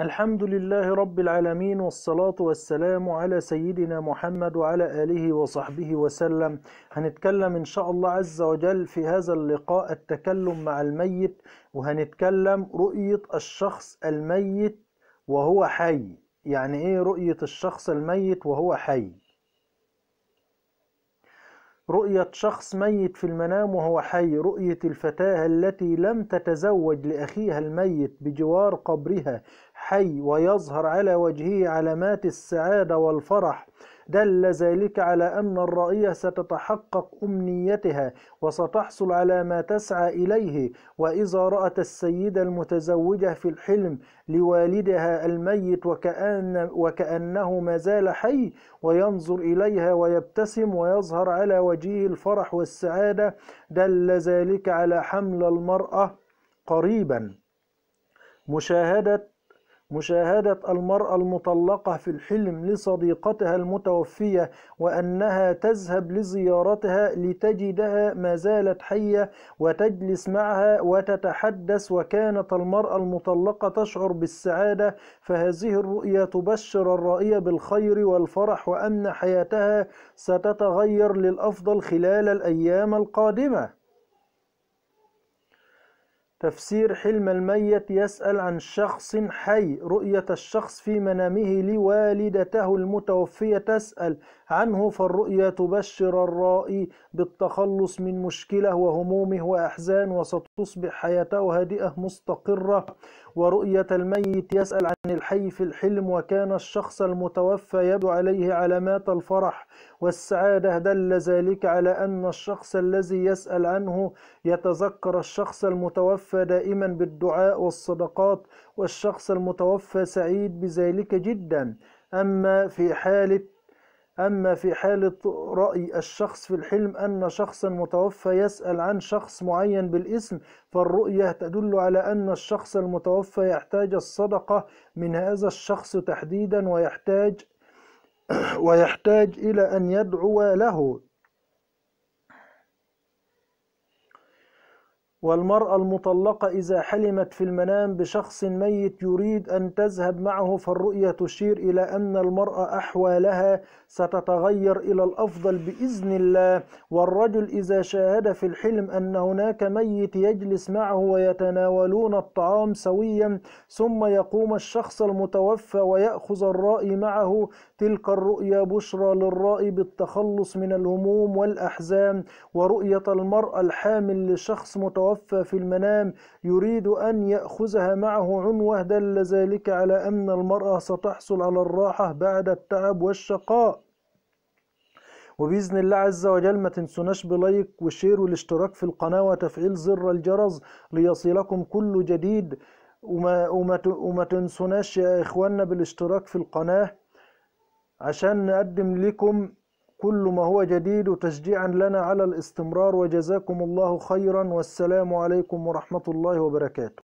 الحمد لله رب العالمين والصلاة والسلام على سيدنا محمد وعلى آله وصحبه وسلم هنتكلم إن شاء الله عز وجل في هذا اللقاء التكلم مع الميت وهنتكلم رؤية الشخص الميت وهو حي يعني إيه رؤية الشخص الميت وهو حي رؤية شخص ميت في المنام وهو حي رؤية الفتاة التي لم تتزوج لأخيها الميت بجوار قبرها حي ويظهر على وجهه علامات السعادة والفرح دل ذلك على أن الرعية ستتحقق أمنيتها وستحصل على ما تسعى إليه وإذا رأت السيدة المتزوجة في الحلم لوالدها الميت وكأن وكأنه ما زال حي وينظر إليها ويبتسم ويظهر على وجهه الفرح والسعادة دل ذلك على حمل المرأة قريبا مشاهدة مشاهدة المرأة المطلقة في الحلم لصديقتها المتوفية وأنها تذهب لزيارتها لتجدها ما زالت حية وتجلس معها وتتحدث وكانت المرأة المطلقة تشعر بالسعادة فهذه الرؤية تبشر الرائية بالخير والفرح وأن حياتها ستتغير للأفضل خلال الأيام القادمة تفسير حلم الميت يسأل عن شخص حي رؤية الشخص في منامه لوالدته المتوفية تسأل عنه فالرؤية تبشر الرائي بالتخلص من مشكلة وهمومه وأحزان وستصبح حياته هادئة مستقرة ورؤية الميت يسأل عن الحي في الحلم وكان الشخص المتوفى يبدو عليه علامات الفرح والسعادة دل ذلك على أن الشخص الذي يسأل عنه يتذكر الشخص المتوفى دائما بالدعاء والصدقات والشخص المتوفى سعيد بذلك جدا أما في حالة أما في حالة رأي الشخص في الحلم أن شخصا متوفى يسأل عن شخص معين بالاسم فالرؤية تدل على أن الشخص المتوفى يحتاج الصدقة من هذا الشخص تحديدا ويحتاج ويحتاج إلى أن يدعو له والمرأة المطلقة إذا حلمت في المنام بشخص ميت يريد أن تذهب معه فالرؤية تشير إلى أن المرأة أحوالها ستتغير إلى الأفضل بإذن الله والرجل إذا شاهد في الحلم أن هناك ميت يجلس معه ويتناولون الطعام سويا ثم يقوم الشخص المتوفى ويأخذ الرائي معه تلك الرؤيا بشرى للرائي بالتخلص من الهموم والأحزان ورؤية المرأة الحامل لشخص متوفى المتوفى في المنام يريد أن يأخذها معه عنوة دل ذلك على أن المرأة ستحصل على الراحة بعد التعب والشقاء وبإذن الله عز وجل ما تنسوناش بلايك وشير والاشتراك في القناة وتفعيل زر الجرس ليصلكم كل جديد وما, وما, وما تنسوناش يا إخواننا بالاشتراك في القناة عشان نقدم لكم كل ما هو جديد تشجيعا لنا على الاستمرار وجزاكم الله خيرا والسلام عليكم ورحمة الله وبركاته